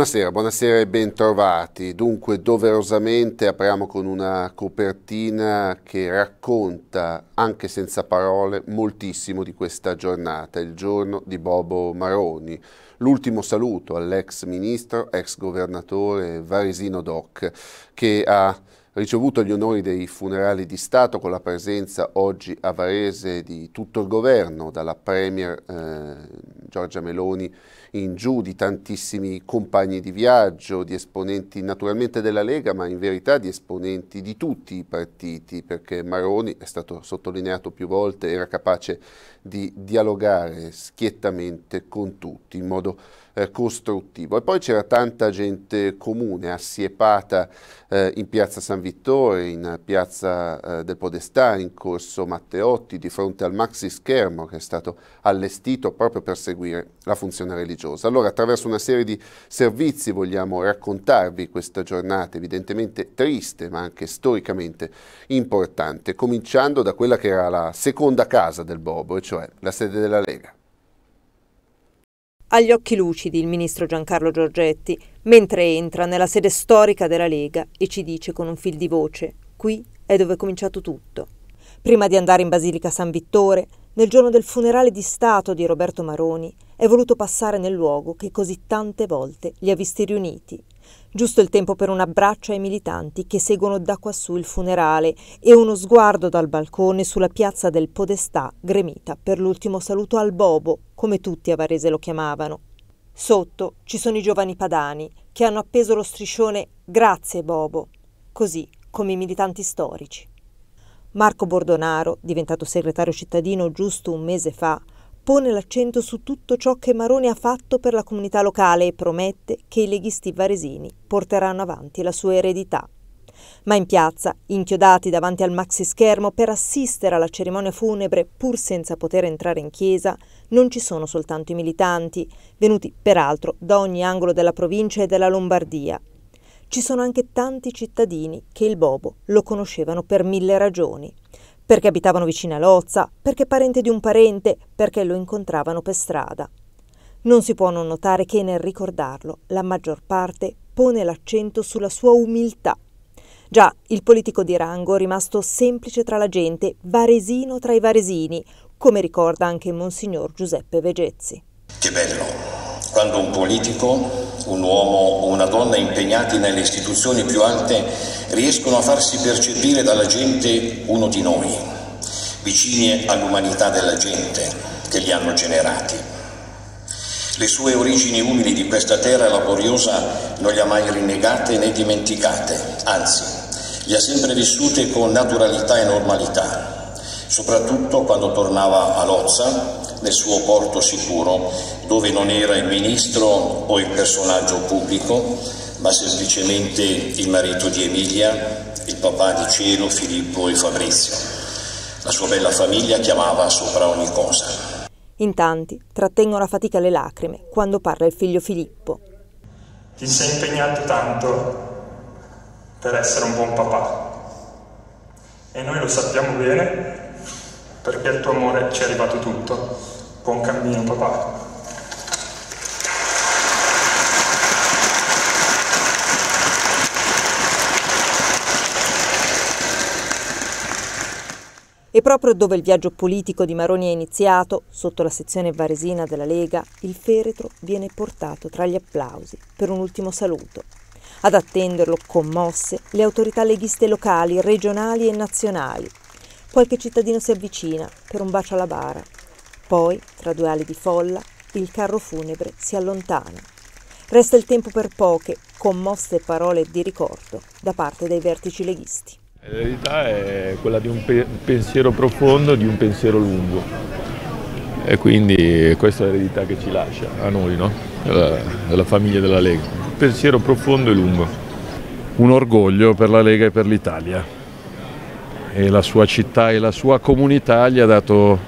Buonasera, buonasera e bentrovati. Dunque, doverosamente apriamo con una copertina che racconta, anche senza parole, moltissimo di questa giornata, il giorno di Bobo Maroni. L'ultimo saluto all'ex ministro, ex governatore Varesino Doc, che ha ricevuto gli onori dei funerali di Stato con la presenza oggi a Varese di tutto il governo, dalla Premier eh, Giorgia Meloni in giù di tantissimi compagni di viaggio, di esponenti naturalmente della Lega, ma in verità di esponenti di tutti i partiti, perché Maroni, è stato sottolineato più volte, era capace di dialogare schiettamente con tutti in modo eh, costruttivo. E poi c'era tanta gente comune, assiepata eh, in piazza San Vittore, in piazza eh, del Podestà, in corso Matteotti, di fronte al maxi schermo che è stato allestito proprio per seguire la funzione religiosa religiosa. Allora attraverso una serie di servizi vogliamo raccontarvi questa giornata evidentemente triste ma anche storicamente importante, cominciando da quella che era la seconda casa del Bobo, e cioè la sede della Lega. Agli occhi lucidi il ministro Giancarlo Giorgetti, mentre entra nella sede storica della Lega e ci dice con un fil di voce, qui è dove è cominciato tutto. Prima di andare in Basilica San Vittore, nel giorno del funerale di Stato di Roberto Maroni, è voluto passare nel luogo che così tante volte li ha visti riuniti. Giusto il tempo per un abbraccio ai militanti che seguono da quassù il funerale e uno sguardo dal balcone sulla piazza del Podestà gremita per l'ultimo saluto al Bobo, come tutti a Varese lo chiamavano. Sotto ci sono i giovani padani che hanno appeso lo striscione Grazie Bobo, così come i militanti storici. Marco Bordonaro, diventato segretario cittadino giusto un mese fa, pone l'accento su tutto ciò che Maroni ha fatto per la comunità locale e promette che i leghisti varesini porteranno avanti la sua eredità. Ma in piazza, inchiodati davanti al maxi schermo per assistere alla cerimonia funebre pur senza poter entrare in chiesa, non ci sono soltanto i militanti, venuti peraltro da ogni angolo della provincia e della Lombardia, ci sono anche tanti cittadini che il Bobo lo conoscevano per mille ragioni. Perché abitavano vicino a Lozza, perché parente di un parente, perché lo incontravano per strada. Non si può non notare che nel ricordarlo la maggior parte pone l'accento sulla sua umiltà. Già, il politico di rango rimasto semplice tra la gente, varesino tra i varesini, come ricorda anche Monsignor Giuseppe Vegezzi. Che bello, quando un politico un uomo o una donna impegnati nelle istituzioni più alte riescono a farsi percepire dalla gente uno di noi, vicini all'umanità della gente che li hanno generati. Le sue origini umili di questa terra laboriosa non le ha mai rinnegate né dimenticate, anzi, le ha sempre vissute con naturalità e normalità soprattutto quando tornava a Lozza, nel suo porto sicuro, dove non era il ministro o il personaggio pubblico, ma semplicemente il marito di Emilia, il papà di Cielo, Filippo e Fabrizio. La sua bella famiglia chiamava sopra ogni cosa. In tanti trattengono a fatica le lacrime quando parla il figlio Filippo. Ti sei impegnato tanto per essere un buon papà e noi lo sappiamo bene perché il tuo amore ci è arrivato tutto. Buon cammino, papà. E proprio dove il viaggio politico di Maroni è iniziato, sotto la sezione varesina della Lega, il feretro viene portato tra gli applausi per un ultimo saluto. Ad attenderlo commosse le autorità leghiste locali, regionali e nazionali, Qualche cittadino si avvicina per un bacio alla bara. Poi, tra due ali di folla, il carro funebre si allontana. Resta il tempo per poche, commosse parole di ricordo da parte dei vertici leghisti. L'eredità è quella di un pensiero profondo, di un pensiero lungo. E quindi questa è l'eredità che ci lascia a noi, no? alla, famiglia della Lega. Un pensiero profondo e lungo. Un orgoglio per la Lega e per l'Italia e la sua città e la sua comunità gli ha dato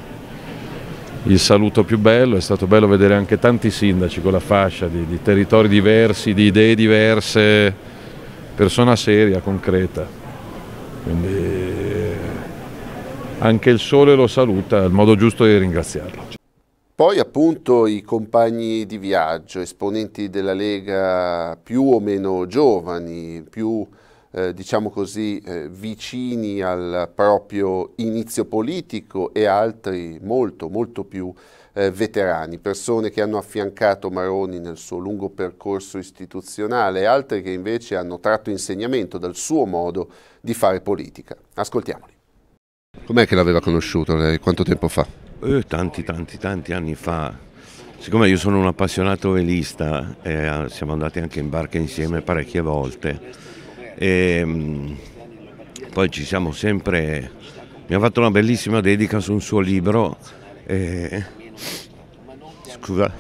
il saluto più bello, è stato bello vedere anche tanti sindaci con la fascia di, di territori diversi, di idee diverse, persona seria, concreta. Quindi eh, anche il sole lo saluta, è il modo giusto di ringraziarlo. Poi appunto i compagni di viaggio, esponenti della Lega più o meno giovani, più eh, diciamo così, eh, vicini al proprio inizio politico e altri molto, molto più eh, veterani, persone che hanno affiancato Maroni nel suo lungo percorso istituzionale e altri che invece hanno tratto insegnamento dal suo modo di fare politica. Ascoltiamoli. Com'è che l'aveva conosciuto lei? Quanto tempo fa? Eh, tanti, tanti, tanti anni fa. Siccome io sono un appassionato velista, eh, siamo andati anche in barca insieme parecchie volte e, ehm, poi ci siamo sempre... Mi ha fatto una bellissima dedica su un suo libro. E, eh, scusa,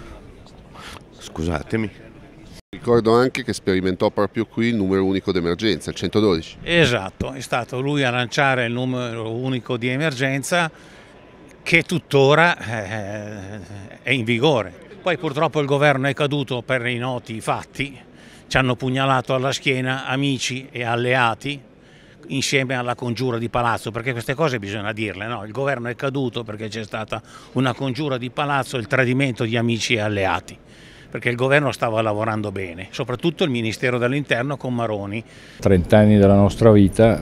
scusatemi. Ricordo anche che sperimentò proprio qui il numero unico d'emergenza, il 112. Esatto, è stato lui a lanciare il numero unico di emergenza che tuttora eh, è in vigore. Poi purtroppo il governo è caduto per i noti fatti, ci hanno pugnalato alla schiena amici e alleati insieme alla congiura di palazzo, perché queste cose bisogna dirle, no? il governo è caduto perché c'è stata una congiura di palazzo e il tradimento di amici e alleati, perché il governo stava lavorando bene, soprattutto il Ministero dell'Interno con Maroni. 30 anni della nostra vita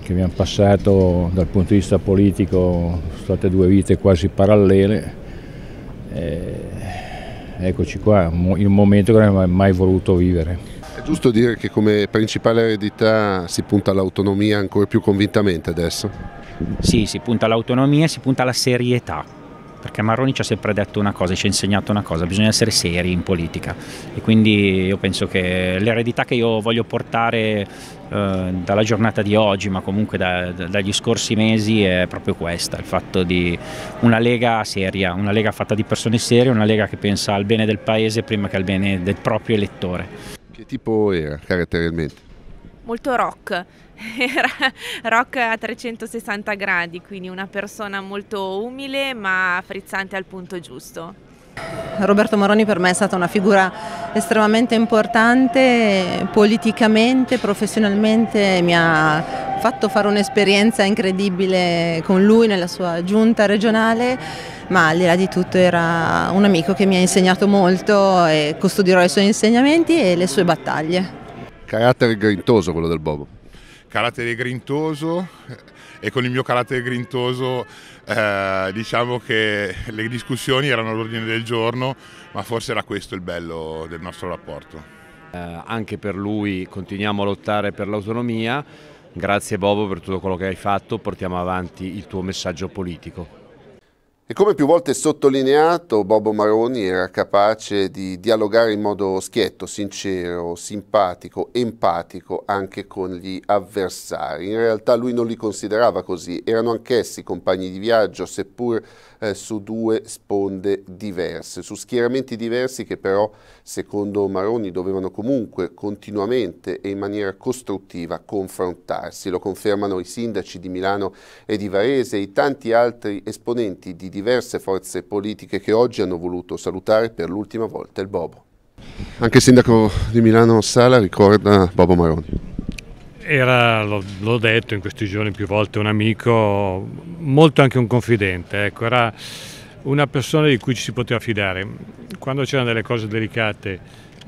che abbiamo passato dal punto di vista politico, sono state due vite quasi parallele. Eh Eccoci qua, in un momento che non avrei mai voluto vivere. È giusto dire che come principale eredità si punta all'autonomia ancora più convintamente adesso? Sì, si punta all'autonomia e si punta alla serietà perché Marroni ci ha sempre detto una cosa, ci ha insegnato una cosa, bisogna essere seri in politica e quindi io penso che l'eredità che io voglio portare eh, dalla giornata di oggi, ma comunque da, da, dagli scorsi mesi è proprio questa, il fatto di una lega seria, una lega fatta di persone serie, una lega che pensa al bene del paese prima che al bene del proprio elettore. Che tipo era caratterialmente? molto rock, era rock a 360 gradi, quindi una persona molto umile ma frizzante al punto giusto. Roberto Moroni per me è stata una figura estremamente importante politicamente, professionalmente, mi ha fatto fare un'esperienza incredibile con lui nella sua giunta regionale, ma al di là di tutto era un amico che mi ha insegnato molto e custodirò i suoi insegnamenti e le sue battaglie. Carattere grintoso quello del Bobo. Carattere grintoso eh, e con il mio carattere grintoso eh, diciamo che le discussioni erano all'ordine del giorno, ma forse era questo il bello del nostro rapporto. Eh, anche per lui continuiamo a lottare per l'autonomia. Grazie Bobo per tutto quello che hai fatto, portiamo avanti il tuo messaggio politico. E come più volte sottolineato, Bobo Maroni era capace di dialogare in modo schietto, sincero, simpatico, empatico anche con gli avversari. In realtà lui non li considerava così, erano anch'essi compagni di viaggio, seppur eh, su due sponde diverse, su schieramenti diversi che però secondo Maroni dovevano comunque continuamente e in maniera costruttiva confrontarsi. Lo confermano i sindaci di Milano e di Varese e i tanti altri esponenti di diverse forze politiche che oggi hanno voluto salutare per l'ultima volta il Bobo. Anche il sindaco di Milano Sala ricorda Bobo Maroni. Era, l'ho detto in questi giorni più volte, un amico, molto anche un confidente, ecco, era una persona di cui ci si poteva fidare. Quando c'erano delle cose delicate,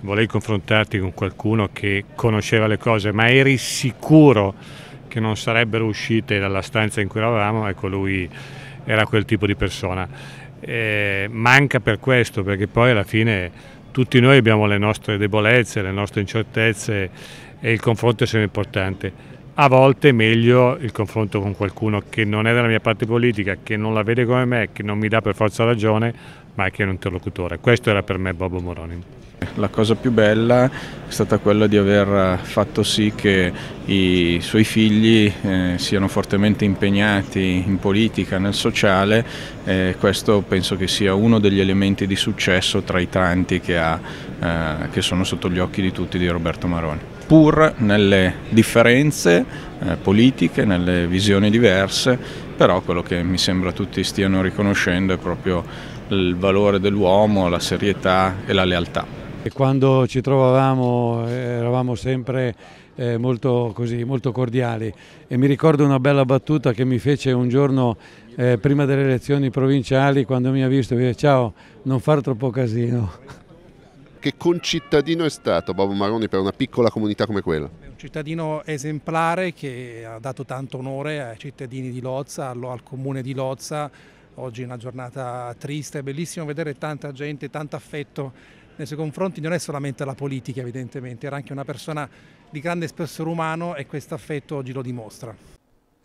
volevi confrontarti con qualcuno che conosceva le cose, ma eri sicuro che non sarebbero uscite dalla stanza in cui eravamo, ecco lui era quel tipo di persona. Eh, manca per questo, perché poi alla fine tutti noi abbiamo le nostre debolezze, le nostre incertezze e il confronto è sempre importante a volte è meglio il confronto con qualcuno che non è della mia parte politica, che non la vede come me, che non mi dà per forza ragione, ma che è un interlocutore. Questo era per me Bobo Moroni. La cosa più bella è stata quella di aver fatto sì che i suoi figli eh, siano fortemente impegnati in politica, nel sociale, eh, questo penso che sia uno degli elementi di successo tra i tanti che, ha, eh, che sono sotto gli occhi di tutti di Roberto Maroni pur nelle differenze eh, politiche, nelle visioni diverse, però quello che mi sembra tutti stiano riconoscendo è proprio il valore dell'uomo, la serietà e la lealtà. E quando ci trovavamo eh, eravamo sempre eh, molto, così, molto, cordiali e mi ricordo una bella battuta che mi fece un giorno eh, prima delle elezioni provinciali quando mi ha visto e mi ha detto ciao non far troppo casino che concittadino è stato Babbo Maroni per una piccola comunità come quella? un cittadino esemplare che ha dato tanto onore ai cittadini di Lozza, al comune di Lozza. Oggi è una giornata triste, è bellissimo vedere tanta gente, tanto affetto nei suoi confronti. Non è solamente la politica evidentemente, era anche una persona di grande spessore umano e questo affetto oggi lo dimostra.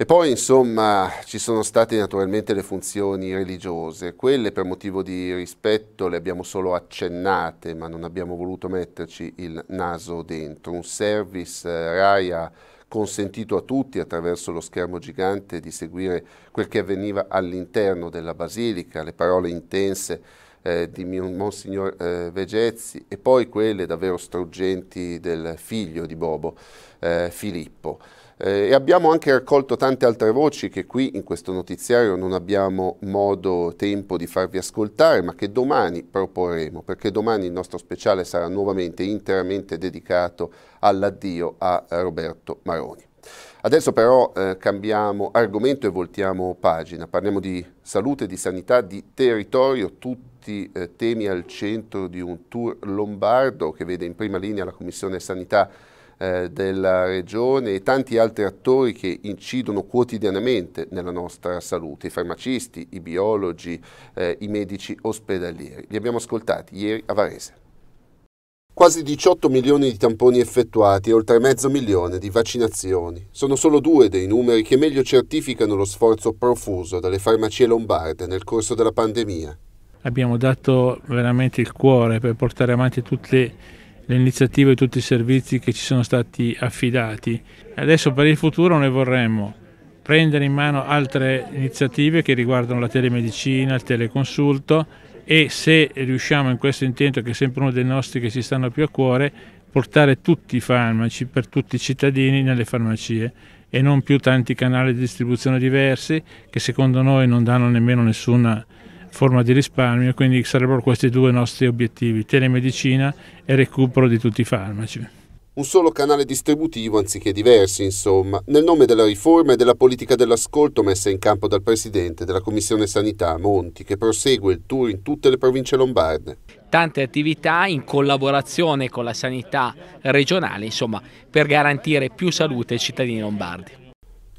E poi insomma ci sono state naturalmente le funzioni religiose, quelle per motivo di rispetto le abbiamo solo accennate ma non abbiamo voluto metterci il naso dentro, un service eh, RAI ha consentito a tutti attraverso lo schermo gigante di seguire quel che avveniva all'interno della basilica, le parole intense eh, di Monsignor eh, Vegezzi e poi quelle davvero struggenti del figlio di Bobo, eh, Filippo. Eh, e abbiamo anche raccolto tante altre voci che qui in questo notiziario non abbiamo modo, tempo di farvi ascoltare, ma che domani proporremo, perché domani il nostro speciale sarà nuovamente interamente dedicato all'addio a Roberto Maroni. Adesso però eh, cambiamo argomento e voltiamo pagina, parliamo di salute, di sanità, di territorio, tutti eh, temi al centro di un tour lombardo che vede in prima linea la Commissione Sanità eh, della Regione e tanti altri attori che incidono quotidianamente nella nostra salute, i farmacisti, i biologi, eh, i medici ospedalieri. Li abbiamo ascoltati ieri a Varese. Quasi 18 milioni di tamponi effettuati e oltre mezzo milione di vaccinazioni. Sono solo due dei numeri che meglio certificano lo sforzo profuso dalle farmacie lombarde nel corso della pandemia. Abbiamo dato veramente il cuore per portare avanti tutte le le iniziative e tutti i servizi che ci sono stati affidati. Adesso per il futuro noi vorremmo prendere in mano altre iniziative che riguardano la telemedicina, il teleconsulto e se riusciamo in questo intento, che è sempre uno dei nostri che ci stanno più a cuore, portare tutti i farmaci per tutti i cittadini nelle farmacie e non più tanti canali di distribuzione diversi che secondo noi non danno nemmeno nessuna forma di risparmio, quindi sarebbero questi due nostri obiettivi, telemedicina e recupero di tutti i farmaci un solo canale distributivo anziché diversi, insomma, nel nome della riforma e della politica dell'ascolto messa in campo dal Presidente della Commissione Sanità, Monti, che prosegue il tour in tutte le province lombarde. Tante attività in collaborazione con la sanità regionale, insomma, per garantire più salute ai cittadini lombardi.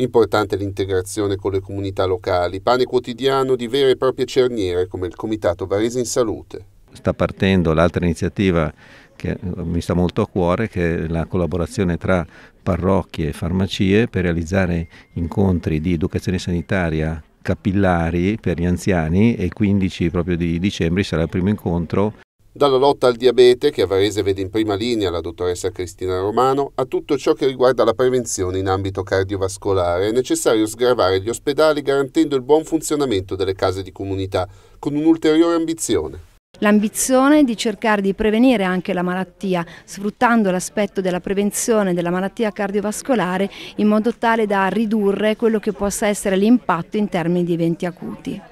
Importante l'integrazione con le comunità locali, pane quotidiano di vere e proprie cerniere come il Comitato Varese in Salute. Sta partendo l'altra iniziativa che mi sta molto a cuore, che è la collaborazione tra parrocchie e farmacie per realizzare incontri di educazione sanitaria capillari per gli anziani e il 15 proprio di dicembre sarà il primo incontro dalla lotta al diabete, che a Varese vede in prima linea la dottoressa Cristina Romano, a tutto ciò che riguarda la prevenzione in ambito cardiovascolare, è necessario sgravare gli ospedali garantendo il buon funzionamento delle case di comunità, con un'ulteriore ambizione. L'ambizione di cercare di prevenire anche la malattia, sfruttando l'aspetto della prevenzione della malattia cardiovascolare in modo tale da ridurre quello che possa essere l'impatto in termini di eventi acuti.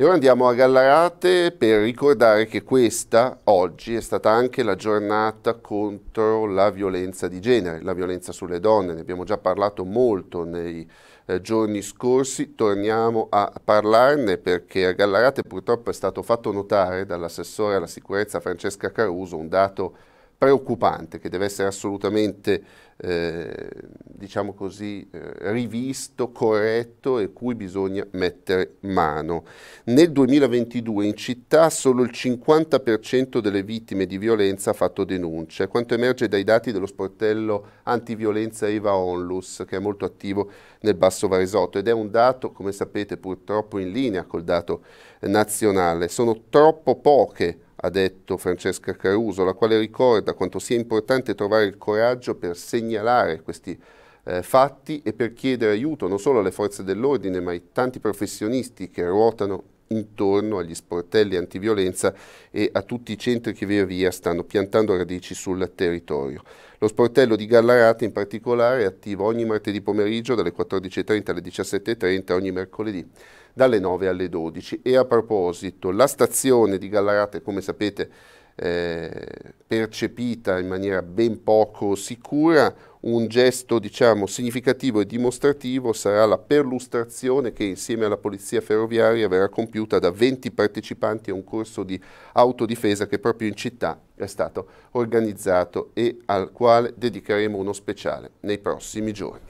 E ora andiamo a Gallarate per ricordare che questa oggi è stata anche la giornata contro la violenza di genere, la violenza sulle donne, ne abbiamo già parlato molto nei eh, giorni scorsi, torniamo a parlarne perché a Gallarate purtroppo è stato fatto notare dall'assessore alla sicurezza Francesca Caruso un dato preoccupante che deve essere assolutamente, eh, diciamo così, eh, rivisto, corretto e cui bisogna mettere mano. Nel 2022 in città solo il 50% delle vittime di violenza ha fatto denuncia, quanto emerge dai dati dello sportello antiviolenza Eva Onlus, che è molto attivo nel Basso Varesotto ed è un dato, come sapete, purtroppo in linea col dato nazionale. Sono troppo poche ha detto Francesca Caruso, la quale ricorda quanto sia importante trovare il coraggio per segnalare questi eh, fatti e per chiedere aiuto non solo alle forze dell'ordine, ma ai tanti professionisti che ruotano intorno agli sportelli antiviolenza e a tutti i centri che via via stanno piantando radici sul territorio. Lo sportello di Gallarate in particolare è attivo ogni martedì pomeriggio dalle 14.30 alle 17.30 ogni mercoledì dalle 9 alle 12. E a proposito, la stazione di Gallarate, come sapete, eh, percepita in maniera ben poco sicura, un gesto diciamo, significativo e dimostrativo sarà la perlustrazione che insieme alla polizia ferroviaria verrà compiuta da 20 partecipanti a un corso di autodifesa che proprio in città è stato organizzato e al quale dedicheremo uno speciale nei prossimi giorni.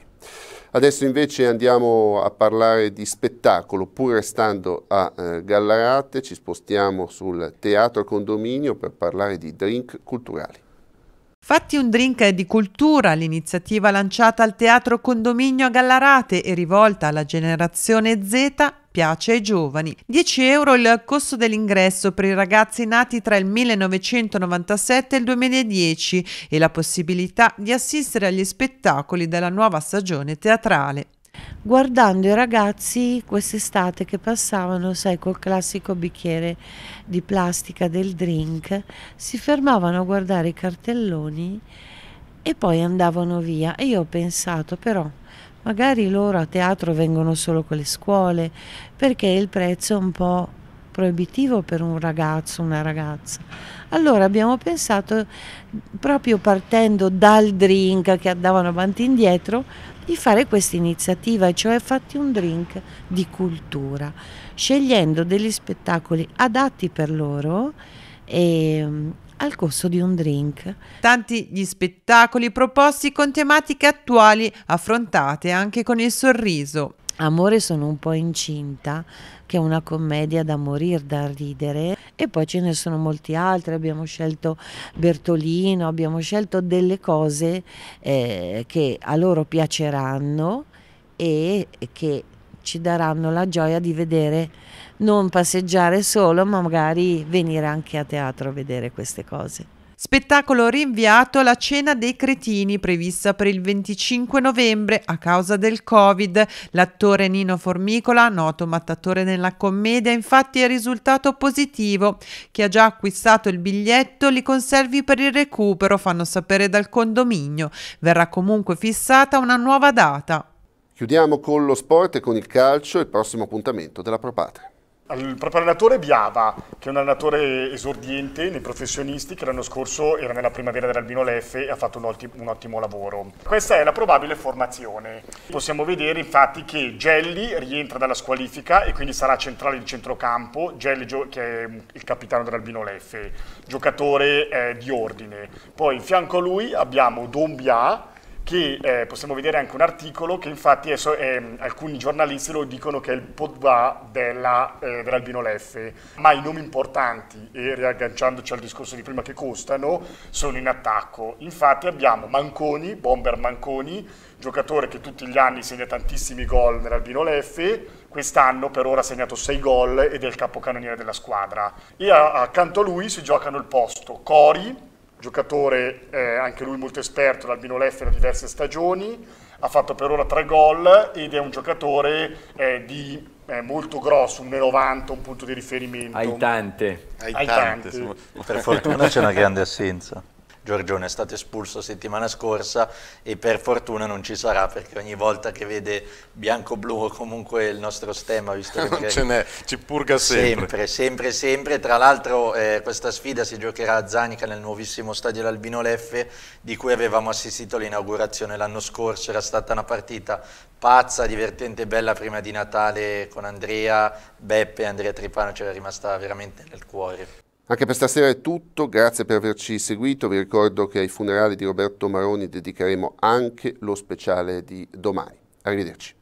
Adesso invece andiamo a parlare di spettacolo, pur restando a eh, Gallarate, ci spostiamo sul teatro condominio per parlare di drink culturali. Fatti un drink di cultura, l'iniziativa lanciata al Teatro Condominio a Gallarate e rivolta alla generazione Z piace ai giovani. 10 euro il costo dell'ingresso per i ragazzi nati tra il 1997 e il 2010 e la possibilità di assistere agli spettacoli della nuova stagione teatrale guardando i ragazzi quest'estate che passavano, sai, col classico bicchiere di plastica del drink, si fermavano a guardare i cartelloni e poi andavano via. E io ho pensato, però, Magari loro a teatro vengono solo con le scuole perché il prezzo è un po' proibitivo per un ragazzo, una ragazza. Allora abbiamo pensato, proprio partendo dal drink che andavano avanti e indietro, di fare questa iniziativa, cioè fatti un drink di cultura, scegliendo degli spettacoli adatti per loro e ehm, al costo di un drink. Tanti gli spettacoli proposti con tematiche attuali affrontate anche con il sorriso. Amore sono un po' incinta, che è una commedia da morire, da ridere, e poi ce ne sono molti altri, abbiamo scelto Bertolino, abbiamo scelto delle cose eh, che a loro piaceranno e che ci daranno la gioia di vedere, non passeggiare solo, ma magari venire anche a teatro a vedere queste cose. Spettacolo rinviato la cena dei cretini prevista per il 25 novembre a causa del Covid. L'attore Nino Formicola, noto mattatore nella commedia, infatti è risultato positivo. Chi ha già acquistato il biglietto li conservi per il recupero, fanno sapere dal condominio. Verrà comunque fissata una nuova data. Chiudiamo con lo sport e con il calcio, il prossimo appuntamento della Propatria. Il preparatore Biava, che è un allenatore esordiente nei professionisti, che l'anno scorso era nella primavera dell'Albino Leffe e ha fatto un ottimo, un ottimo, lavoro. Questa è la probabile formazione. Possiamo vedere infatti che Gelli rientra dalla squalifica e quindi sarà centrale di centrocampo, Gelli che è il capitano dell'Albino Leffe, giocatore eh, di ordine. Poi in fianco a lui abbiamo Dombia, che eh, possiamo vedere anche un articolo che infatti è, è, ehm, alcuni giornalisti lo dicono che è il podba della, eh, dell'Albino Leffe, ma i nomi importanti, e riagganciandoci al discorso di prima che costano, sono in attacco. Infatti abbiamo Manconi, Bomber Manconi, giocatore che tutti gli anni segna tantissimi gol nell'Albino Leffe, quest'anno per ora ha segnato 6 gol ed è il capocannoniere della squadra. E accanto a lui si giocano il posto Cori, giocatore eh, anche lui molto esperto l'Albino Leffe da diverse stagioni, ha fatto per ora tre gol ed è un giocatore eh, di, eh, molto grosso, 1,90, un punto di riferimento. Hai tante. Hai, Ai tante. tante. Per fortuna c'è una grande assenza. Giorgione è stato espulso settimana scorsa e per fortuna non ci sarà perché ogni volta che vede bianco-blu o comunque il nostro stemma, visto che non ce n'è, ci purga sempre. Sempre, sempre, sempre. Tra l'altro eh, questa sfida si giocherà a Zanica nel nuovissimo stadio dell'Albino Leffe di cui avevamo assistito l'inaugurazione l'anno scorso, era stata una partita pazza, divertente e bella prima di Natale con Andrea, Beppe e Andrea Tripano, ci era rimasta veramente nel cuore. Anche per stasera è tutto, grazie per averci seguito, vi ricordo che ai funerali di Roberto Maroni dedicheremo anche lo speciale di domani. Arrivederci.